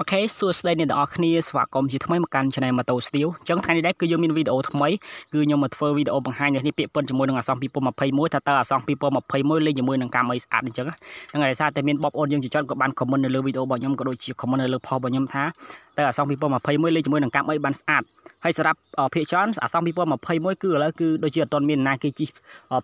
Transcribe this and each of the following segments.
អូខេសួស្តីអ្នកទាំងអស់គ្នា ស្វាគមន៍ជាថ្មីមកកាន់ Channel Moto Steel អញ្ចឹងថ្ងៃនេះដែរគឺយើងមានវីដេអូថ្មីគឺខ្ញុំមកធ្វើវីដេអូបង្ហាញនេះពាក្យពិនជាមួយនឹងអសង2021ថាតើអសង2021លេងជាមួយនឹងកម្មអីស្អាតអញ្ចឹងហ្នឹងហើយសារតែមានបបអូនយើងជាច្រើនក៏បាន comment នៅលើវីដេអូរបស់ខ្ញុំក៏ដូចជា comment នៅលើ post របស់ខ្ញុំថាតើអសង2021លេងជាមួយនឹងកម្មអីបានស្អាតហើយសម្រាប់ភាគច្រើនអសង2021គឺឥឡូវគឺដូចជាអត់ទាន់មានណាគេជី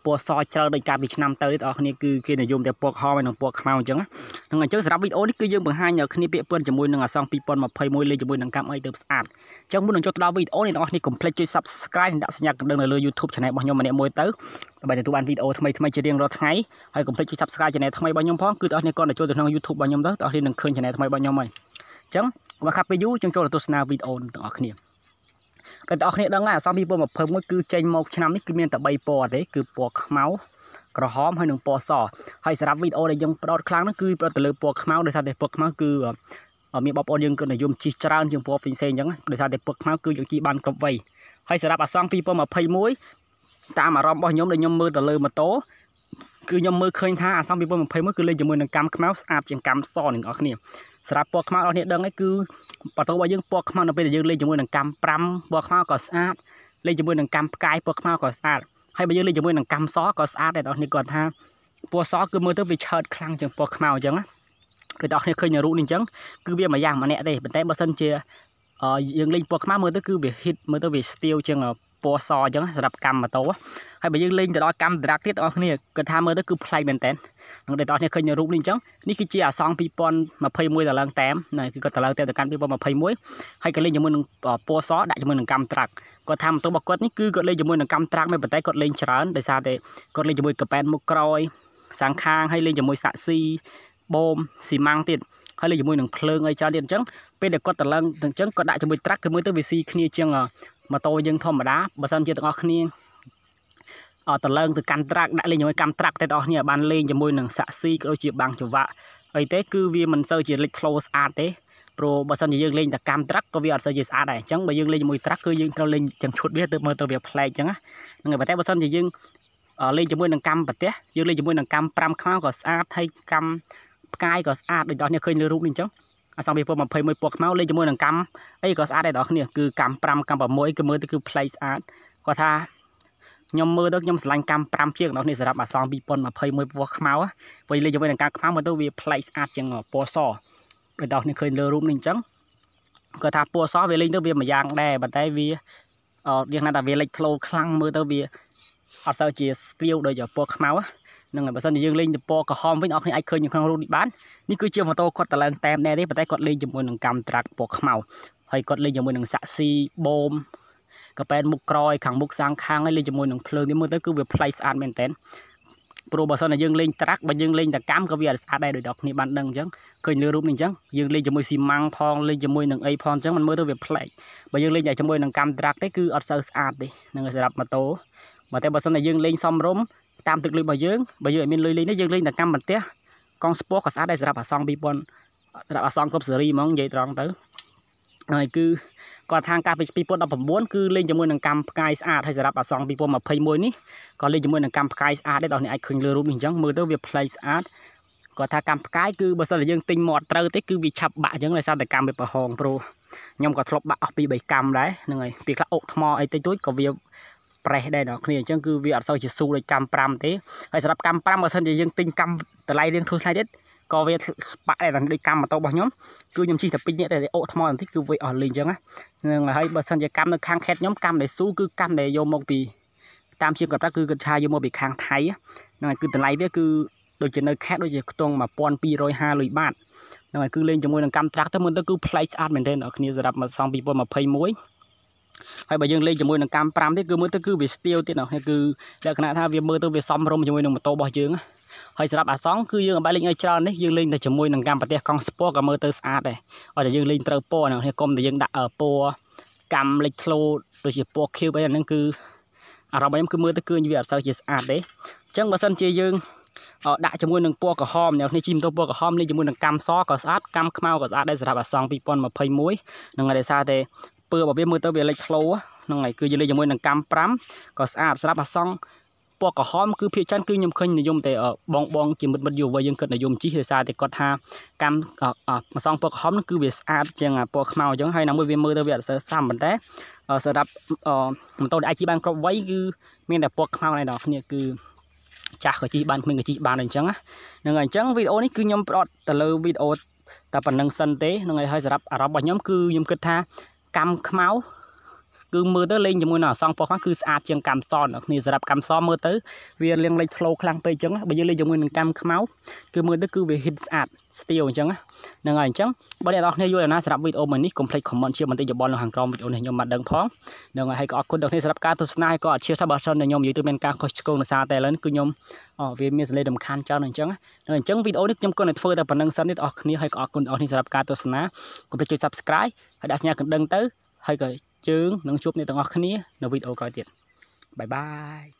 ពណ៌សច្រើនដូចកាលពីឆ្នាំទៅទេបងប្អូនគ្នាគឺគេនិយមតែពណ៌ហមហើយនិងពណ៌ខ្មៅអញ្ចឹងហ្នឹងអញ្ចឹងសម្រាប់វីដេអូនេះគឺយើងបង្ហាញគ្នាពាក្យពិនជាមួយនឹងនឹងអាសង2021លេងជាមួយនឹងកម្មអីទៅស្អាតអញ្ចឹងមុននឹងចូលទៅដល់វីដេអូនេះអ្នកនរនេះកុំភ្លេចជួយ Subscribe និងដាក់សញ្ញាកណ្ដឹងនៅលើ YouTube Channel របស់ខ្ញុំម្នាក់មួយទៅដើម្បីទទួលបានវីដេអូថ្មីថ្មីជារៀងរាល់ថ្ងៃហើយកុំភ្លេចជួយ Subscribe Channel ថ្មីរបស់ខ្ញុំផងគឺអ្នកនរនេះគាត់ទៅចូលទៅក្នុង YouTube របស់ខ្ញុំទៅអ្នកនរនេះនឹងឃើញ Channel ថ្មីរបស់ខ្ញុំហើយកុំខាត់ពេលយូរចឹងចូលទៅទស្សនាវីដេអូទាំងអស់គ្នាបងប្អូនគ្នាដឹងហើយអស2021គឺចេញមកឆ្នាំនេះគឺមានតែ3ពណ៌ទេគឺពណ៌ខ្មៅក្រហមហើយនិងពណ៌សហើយសម្រាប់វីដេអូដែលយើងផ្ដោតខ្លាំងនោះគឺផ្ដោតទៅលើពណ៌ខ្មៅដោយសារតែពណ៌ខ្មៅគឺមានបងប្អូនយើងក៏និយមជីកច្រើនជាងពណ៌ផ្សេងៗអញ្ចឹងដោយសារតែពឹកខ្មៅគឺយើងជីកបានគ្រប់វ័យហើយសម្រាប់អាសង្ខ2021តាមអារម្មណ៍របស់ខ្ញុំដែលខ្ញុំមើលទៅលើម៉ូតូគឺខ្ញុំមើលឃើញថាអាសង្ខ2021គឺលេងជាមួយនឹងកម្មខ្មៅស្អាតជាងកម្មសអ្នកនរគ្នាសម្រាប់ពណ៌ខ្មៅអស់នេះដឹងហើយគឺម៉ូតូរបស់យើងពណ៌ខ្មៅនៅពេលដែលយើងលេងជាមួយនឹងកម្ម5ពណ៌ខ្មៅក៏ស្អាតលេងជាមួយនឹងកម្មផ្កាយពណ៌ខ្មៅក៏ស្អាតហើយបើយើងលេងជាមួយនឹងកម្មសក៏ស្អាតដែរនរគ្នាគាត់ថាពណ៌សគឺមើលទៅវាឆើតខ្លាំងជាងពណ៌ខ្មៅអញ្ចឹងណាដូចអ្នកឃើញនៅរូបនេះអញ្ចឹងគឺវាមួយយ៉ាងម្នាក់ទេប៉ុន្តែបើសិនជាយើងលេងពណ៌ខ្មៅមើលទៅគឺវាហិតមើលទៅវាស្ទាវជាងពណ៌សអញ្ចឹងសម្រាប់កម្មម៉ូតូហើយបើយើងលេងទៅដល់កម្មដ្រាក់ទៀតបងប្អូនគាត់ថាមើលទៅគឺប្លែកមែនតើនឹងដូចបងប្អូនឃើញនៅរូបនេះអញ្ចឹងនេះគឺជាអាសង2021ដឡើងតាមគឺគាត់ទៅឡើងទៅកាន់2021ហើយគាត់លេងជាមួយនឹងពណ៌សដាក់ជាមួយនឹងកម្មត្រាក់គាត់ថាម៉ូតូរបស់គាត់នេះគឺគាត់លេងជាមួយនឹងកម្មត្រាក់មែនប៉ុន្តែគាត់លេងច្រើនដោយសារតែគាត់លេងជាមួយកាប៉ែនមុខក្រោយសាំងខាងហើយលេងជាមួយសាក់ស៊ីបូមស៊ីម៉ាំងទៀតហើយលើជាមួយនឹងភ្លើងអីច្រើនទៀតអញ្ចឹងពេលដែលគាត់តឡើងអញ្ចឹងគាត់ដាក់ជាមួយត្រាក់គឺមើលទៅវាស៊ីគ្នាជាងម៉ូតូយើងធម្មតាបើសិនជាទាំងអស់គ្នាអត់តឡើងទៅកាន់ត្រាក់ដាក់លេងជាមួយកម្មត្រាក់តែបងប្អូនបានលេងជាមួយនឹងសាក់ស៊ីក៏ដូចជាបាំងចង្វាក់អីទេគឺវាមិនសូវជាលេចធ្លោស្អាតទេព្រោះបើសិនជាយើងលេងតែកម្មត្រាក់ក៏វាអត់សូវជាស្អាតដែរអញ្ចឹងបើយើងលេងជាមួយត្រាក់គឺយើងត្រូវលេងទាំងឈុតវាទៅមើលទៅវាប្លែកអញ្ចឹងហ្នឹងហើយតែបើសិនជាយើងលេងជាមួយនឹងកម្មប្រទេសយើងលេងជាមួយនឹងកម្ម5ខ្មៅក៏ស្អាតហើយកម្មផ្កាយក៏ស្អាតដូចដល់អ្នកឃើញលើរូបនេះអញ្ចឹងអាសំពីពណ៌21ពណ៌ខ្មៅលេខជាមួយនឹងកម្មអីក៏ស្អាតដែរដល់គ្នាគឺកម្ម5កម្ម6គឺមើលទៅគឺផ្លេកស្អាតគាត់ថាខ្ញុំមើលទៅខ្ញុំស្រឡាញ់កម្ម5ជាងដល់នេះសម្រាប់អាសង2021ពណ៌ខ្មៅព្រោះលេខជាមួយនឹងកម្មខ្មៅមើលទៅវាផ្លេកស្អាតជាងពណ៌សដូចដល់គ្នាឃើញលើរូបនេះអញ្ចឹងគាត់ថាពណ៌សវាលេខទៅវាមួយយ៉ាង ដែរប៉ុន្តែវាអត់យើងថាវាលេខធ្លោខ្លាំងមើលទៅវាអត់សូវជាស្ទាវដូចពណ៌ខ្មៅនឹងហើយបើសិនជាយើងលេងទៅពណ៌ក្រហមវិញអ្នកគ្នាអាចឃើញនៅក្នុងរូបនេះបាននេះគឺជាម៉ូតូគាត់តឡើងតែមដែរទេប៉ុន្តែគាត់លេងជាមួយនឹងកាំត្រាក់ពណ៌ខ្មៅហើយគាត់លេងជាមួយនឹងសាក់ស៊ីបូមកប៉ែនមុខក្រោយខាងមុខសាំងខាងហើយលេងជាមួយនឹងភ្លើងនេះមើលទៅគឺវាប្លែកស្អាតមែនតើព្រោះបើសិនតែយើងលេងត្រាក់បើយើងលេងតកម្មក៏វាអត់ស្អាតដែរដូចអ្នកគ្នាបានដឹងអញ្ចឹងឃើញលើរូបនេះអញ្ចឹងយើងលេងជាមួយស៊ីម៉ាំងផងលេងជាមួយនឹងអីផងអញ្ចឹងมันមើលទៅវាប្លែកបើយើងលេងតែជាមួយនឹងកម្មត្រាក់ទេគឺអត់សូវស្អាតទេនឹងសម្រាប់ម៉ូតូបើតែបើសិនតែយើងលេងសំរុំតាមទឹកលុយរបស់យើងបើយើងអត់មានលុយលេងនេះយើងលេងតែកម្មបន្ទះកងស្ពស់ក៏ស្អាតដែរសម្រាប់អាសង2000សម្រាប់អាសងគ្រប់ស៊េរីហ្មងនិយាយត្រង់ទៅហើយគឺគាត់ថាកាលពី2019គឺលេងជាមួយនឹងកម្មផ្កាយស្អាតហើយសម្រាប់អាសង2021នេះក៏លេងជាមួយនឹងកម្មផ្កាយស្អាតដែរបងប្អូនអាចឃើញលើរូបនេះអញ្ចឹងមើលទៅវាប្លែកស្អាតគាត់ថាកម្មផ្កាយគឺបើសិនតែយើងទិញមកត្រូវទេគឺវាឆាប់បាក់អញ្ចឹងដោយសារតែកម្មវាប្រហោងព្រោះខ្ញុំក៏ធ្លាប់បាក់អស់ពី3កម្មដែរហ្នឹងហើយពីខ្លះអុកថ្មអីតិចតួចក៏វាប្រេះដែរអ្នកគ្នាអញ្ចឹងគឺវាអត់សូវជាស៊ូដូចកម្ម5ទេហើយសម្រាប់កម្ម5បើសិនជាយើងទិញកម្មតម្លៃរៀងខ្លួនថ្លៃទៀតក៏វាបាក់ដែរដូចកម្មម៉ូតូរបស់ខ្ញុំគឺខ្ញុំជិះតែពីរនាក់តែអូថ្មបន្តិចគឺវាអស់លីងអញ្ចឹងណានឹងហើយបើសិនជាកម្មនៅខាងខេតខ្ញុំកម្មដែលស៊ូគឺកម្មដែលយកមកពីតាមជាគាត់ប្រាក់គឺគាត់ឆាយកមកពីខាងថៃហ្នឹងហើយគឺតម្លៃវាគឺដូចជានៅខេតដូចជាខ្ទង់1250លុយបាតហ្នឹងហើយគឺលេងជាមួយនឹងកម្មត្រាក់ទៅមើលទៅគឺប្លែកស្អាតមែនទែនអ្នកគ្នាសម្រាប់មកសង2021ហើយបើយើងលេងជាមួយនឹងកម្ម5ទៀតគឺមើលទៅគឺវាស្ទាវទៀតណាគឺលក្ខណៈថាវាមើលទៅវាសំរុំជាមួយនឹងម៉ូតូរបស់យើងហើយសម្រាប់អាសងគឺយើងអបាយលេងឲ្យច្រើននេះយើងលេងតែជាមួយនឹងកម្មប្រទេសកង់ស្ពតក៏មើលទៅស្អាតដែរឲ្យតែយើងលេងត្រូវពណ៌ណាគុំតែយើងដាក់ពណ៌កម្មលេខធ្លោដូចជាពណ៌ខៀវអីហ្នឹងគឺអារម្មណ៍ខ្ញុំគឺមើលទៅគឺវាអត់សូវជាស្អាតទេអញ្ចឹងបើសិនជាយើងដាក់ជាមួយនឹងពណ៌ក្រហមអ្នកនេះជីមទៅពណ៌ក្រហមលេងជាមួយនឹងកម្មសក៏ស្អាតកម្មខ្មៅក៏ស្អាតដែរសម្រាប់អាសង2021នឹងដោយសារតែពើរបស់វាមើលទៅវាលេចធ្លោហ្នឹងហើយគឺយើងលេខជាមួយនឹងកម្ម5ក៏ស្អាតស្រាប់អាសង់ពណ៌ក្រហមគឺភាគច្រើនគឺខ្ញុំឃើញនិយមតែបងបងជាមិត្តមិត្តយុវវ័យយើងគិតនិយមជីដោយសារតែគាត់ថាកម្មម្សងពណ៌ក្រហមគឺវាស្អាតជាងពណ៌ខ្មៅអញ្ចឹងហើយណាមួយវាមើលទៅវាអត់សូវសាំប៉ុន្តែសម្រាប់ម៉ូតូដែលអាចជិះបានគ្រប់វ័យគឺមានតែពណ៌ខ្មៅណែដល់គ្នាគឺចាស់ក៏ជិះបានក្មេងក៏ជិះបានអញ្ចឹងហ្នឹងហើយអញ្ចឹងវីដេអូនេះគឺខ្ញុំប្រត់ទៅលើវីដេអូតែប៉ុណ្្នឹងសិនទេហ្នឹងហើយហើយសម្រាប់អារម្មណ៍របស់ខ្ញុំគឺខ្ញុំគិតថាកម្មខ្មៅគឺមើលទៅលេងជាមួយនឹងអសងពណ៌ខ្មៅគឺស្អាតជាងកម្មសអ្នកគ្នាសម្រាប់កម្មសមើលទៅវាលៀងលេចធ្លោខ្លាំងពេកអញ្ចឹងបើយើងលេងជាមួយនឹងកម្មខ្មៅគឺមើលទៅគឺវា hit ស្អាតស្ទាវអញ្ចឹងហ្នឹងហើយអញ្ចឹងបើអ្នកនរគ្នាយល់ណាសម្រាប់វីដេអូមួយនេះកុំភ្លេច comment ជាបន្តិចយោបល់នៅខាងក្រោមវីដេអូនេះខ្ញុំមកដឹងផងហ្នឹងហើយហើយក៏អរគុណអ្នកគ្នាសម្រាប់ការទស្សនាហើយក៏អធិស្ឋានថាបើសិនខ្ញុំនិយាយទៅមានការខុសឆ្គងនៅសារតែឥឡូវគឺខ្ញុំវាមានសលេរំខានច្រើនអញ្ចឹងអញ្ចឹងវីដេអូនេះខ្ញុំគន់តែធ្វើតែប៉ុណ្្នឹងសិនទេបងប្អូនហើយក៏អរគុណបងប្អូនសម្រាប់ការទស្សនាកុំភ្លេចចុច Subscribe ហើយដាក់សញ្ញាកណ្ដឹងទៅហើយក៏ជើងនឹងជួបអ្នកទាំងអស់គ្នានៅវីដេអូក្រោយទៀតបាយបាយ